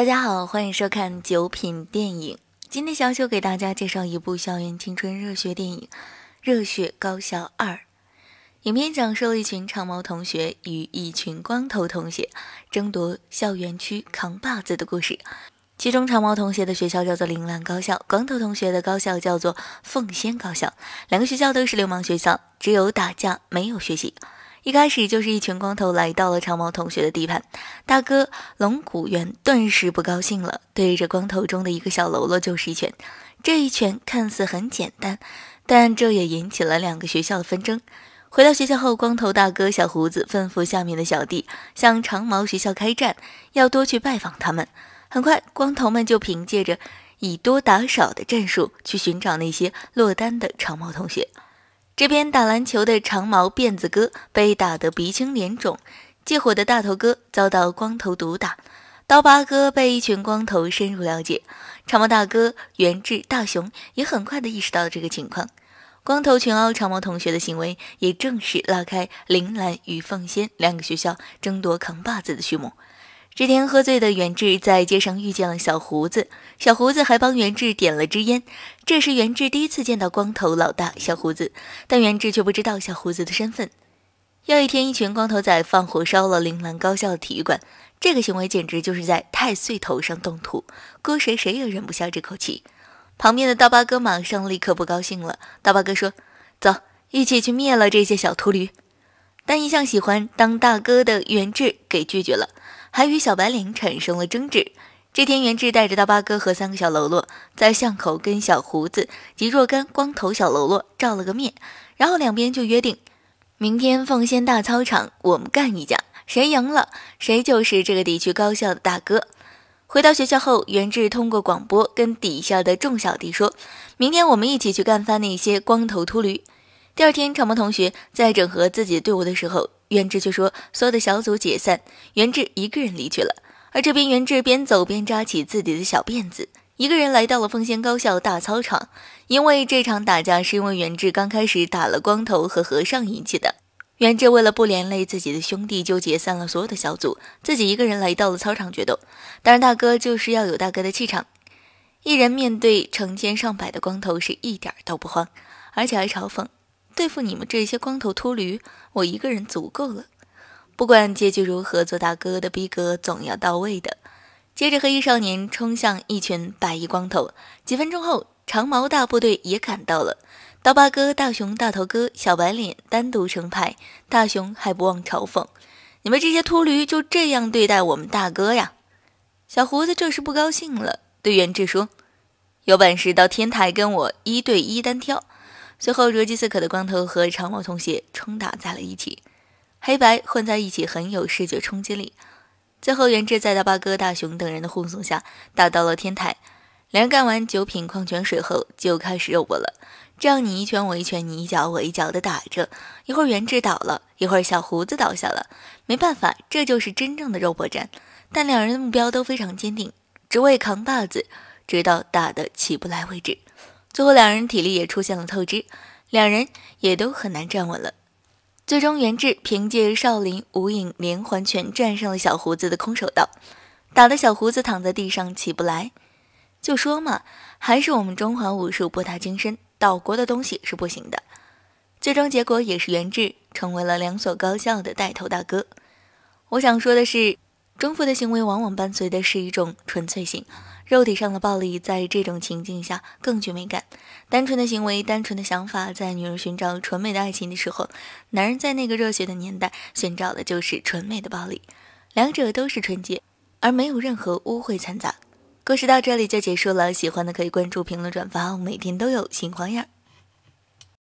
大家好，欢迎收看九品电影。今天小秀给大家介绍一部校园青春热血电影《热血高校二》。影片讲述了一群长毛同学与一群光头同学争夺校园区扛把子的故事。其中，长毛同学的学校叫做铃兰高校，光头同学的高校叫做奉先高校。两个学校都是流氓学校，只有打架，没有学习。一开始就是一群光头来到了长毛同学的地盘，大哥龙骨猿顿时不高兴了，对着光头中的一个小喽啰就是一拳。这一拳看似很简单，但这也引起了两个学校的纷争。回到学校后，光头大哥小胡子吩咐下面的小弟向长毛学校开战，要多去拜访他们。很快，光头们就凭借着以多打少的战术去寻找那些落单的长毛同学。这边打篮球的长毛辫子哥被打得鼻青脸肿，借火的大头哥遭到光头毒打，刀疤哥被一群光头深入了解，长毛大哥、源治、大雄也很快的意识到了这个情况。光头群殴长毛同学的行为，也正式拉开铃兰与凤仙两个学校争夺扛把子的序幕。这天，喝醉的元志在街上遇见了小胡子，小胡子还帮元志点了支烟。这是元志第一次见到光头老大小胡子，但元志却不知道小胡子的身份。又一天，一群光头仔放火烧了铃兰高校的体育馆，这个行为简直就是在太岁头上动土，搁谁谁也忍不下这口气。旁边的刀疤哥马上立刻不高兴了，刀疤哥说：“走，一起去灭了这些小秃驴。”但一向喜欢当大哥的元志给拒绝了，还与小白领产生了争执。这天，元志带着大八哥和三个小喽啰在巷口跟小胡子及若干光头小喽啰照了个面，然后两边就约定，明天奉仙大操场我们干一架，谁赢了谁就是这个地区高校的大哥。回到学校后，元志通过广播跟底下的众小弟说：“明天我们一起去干翻那些光头秃驴。”第二天，长毛同学在整合自己队伍的时候，袁志却说所有的小组解散，袁志一个人离去了。而这边，袁志边走边扎起自己的小辫子，一个人来到了奉贤高校大操场。因为这场打架是因为袁志刚开始打了光头和和尚引起的，袁志为了不连累自己的兄弟，就解散了所有的小组，自己一个人来到了操场决斗。当然，大哥就是要有大哥的气场，一人面对成千上百的光头是一点都不慌，而且还嘲讽。对付你们这些光头秃驴，我一个人足够了。不管结局如何，做大哥的逼格总要到位的。接着，黑衣少年冲向一群白衣光头。几分钟后，长毛大部队也赶到了。刀疤哥、大熊、大头哥、小白脸单独成派。大熊还不忘嘲讽：“你们这些秃驴就这样对待我们大哥呀？”小胡子这时不高兴了，对元志说：“有本事到天台跟我一对一单挑。”随后，如饥似渴的光头和长毛同学冲打在了一起，黑白混在一起，很有视觉冲击力。最后，元志在大八哥、大雄等人的护送下，打到了天台。两人干完九品矿泉水后，就开始肉搏了。这样，你一拳我一拳，你一脚我一脚的打着，一会儿元志倒了，一会儿小胡子倒下了。没办法，这就是真正的肉搏战。但两人的目标都非常坚定，只为扛把子，直到打得起不来为止。最后，两人体力也出现了透支，两人也都很难站稳了。最终，袁志凭借少林无影连环拳战胜了小胡子的空手道，打得小胡子躺在地上起不来。就说嘛，还是我们中华武术博大精深，岛国的东西是不行的。最终结果也是袁志成为了两所高校的带头大哥。我想说的是，征服的行为往往伴随的是一种纯粹性。肉体上的暴力在这种情境下更具美感，单纯的行为，单纯的想法，在女人寻找纯美的爱情的时候，男人在那个热血的年代寻找的就是纯美的暴力，两者都是纯洁，而没有任何污秽掺杂。故事到这里就结束了，喜欢的可以关注、评论、转发哦，每天都有新花样。